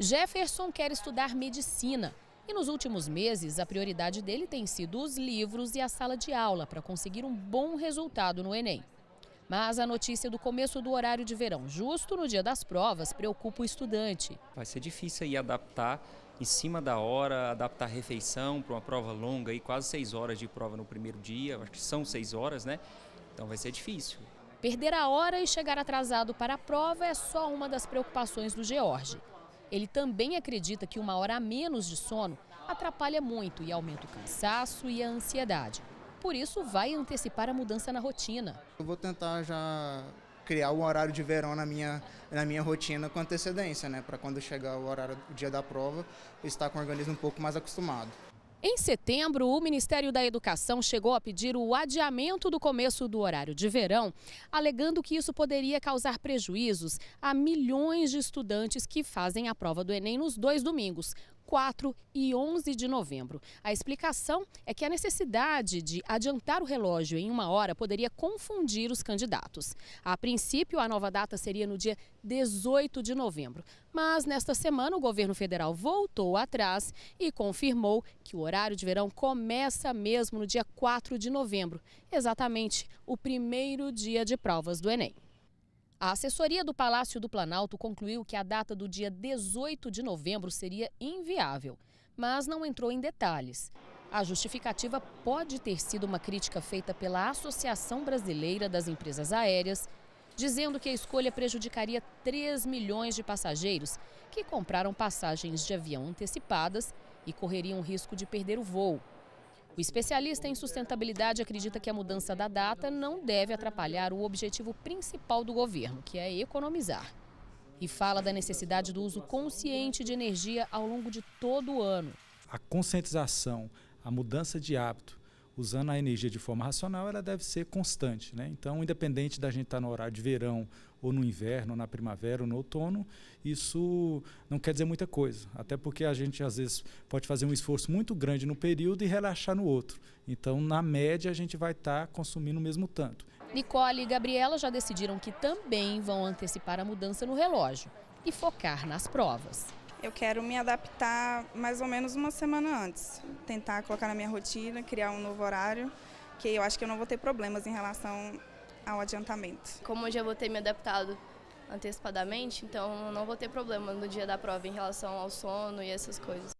Jefferson quer estudar medicina e nos últimos meses a prioridade dele tem sido os livros e a sala de aula para conseguir um bom resultado no Enem. Mas a notícia do começo do horário de verão, justo no dia das provas, preocupa o estudante. Vai ser difícil aí adaptar em cima da hora, adaptar a refeição para uma prova longa, e quase seis horas de prova no primeiro dia, acho que são seis horas, né? Então vai ser difícil. Perder a hora e chegar atrasado para a prova é só uma das preocupações do George. Ele também acredita que uma hora a menos de sono atrapalha muito e aumenta o cansaço e a ansiedade. Por isso, vai antecipar a mudança na rotina. Eu vou tentar já criar o horário de verão na minha, na minha rotina com antecedência, né? Para quando chegar o horário, do dia da prova, estar com o organismo um pouco mais acostumado. Em setembro, o Ministério da Educação chegou a pedir o adiamento do começo do horário de verão, alegando que isso poderia causar prejuízos a milhões de estudantes que fazem a prova do Enem nos dois domingos, 4 e 11 de novembro. A explicação é que a necessidade de adiantar o relógio em uma hora poderia confundir os candidatos. A princípio, a nova data seria no dia 18 de novembro. Mas nesta semana, o governo federal voltou atrás e confirmou que o horário de verão começa mesmo no dia 4 de novembro, exatamente o primeiro dia de provas do Enem. A assessoria do Palácio do Planalto concluiu que a data do dia 18 de novembro seria inviável, mas não entrou em detalhes. A justificativa pode ter sido uma crítica feita pela Associação Brasileira das Empresas Aéreas, dizendo que a escolha prejudicaria 3 milhões de passageiros que compraram passagens de avião antecipadas e correriam risco de perder o voo. O especialista em sustentabilidade acredita que a mudança da data não deve atrapalhar o objetivo principal do governo, que é economizar. E fala da necessidade do uso consciente de energia ao longo de todo o ano. A conscientização, a mudança de hábito usando a energia de forma racional, ela deve ser constante. Né? Então, independente da gente estar tá no horário de verão, ou no inverno, ou na primavera, ou no outono, isso não quer dizer muita coisa. Até porque a gente, às vezes, pode fazer um esforço muito grande no período e relaxar no outro. Então, na média, a gente vai estar tá consumindo o mesmo tanto. Nicole e Gabriela já decidiram que também vão antecipar a mudança no relógio e focar nas provas. Eu quero me adaptar mais ou menos uma semana antes, tentar colocar na minha rotina, criar um novo horário, que eu acho que eu não vou ter problemas em relação ao adiantamento. Como eu já vou ter me adaptado antecipadamente, então não vou ter problema no dia da prova em relação ao sono e essas coisas.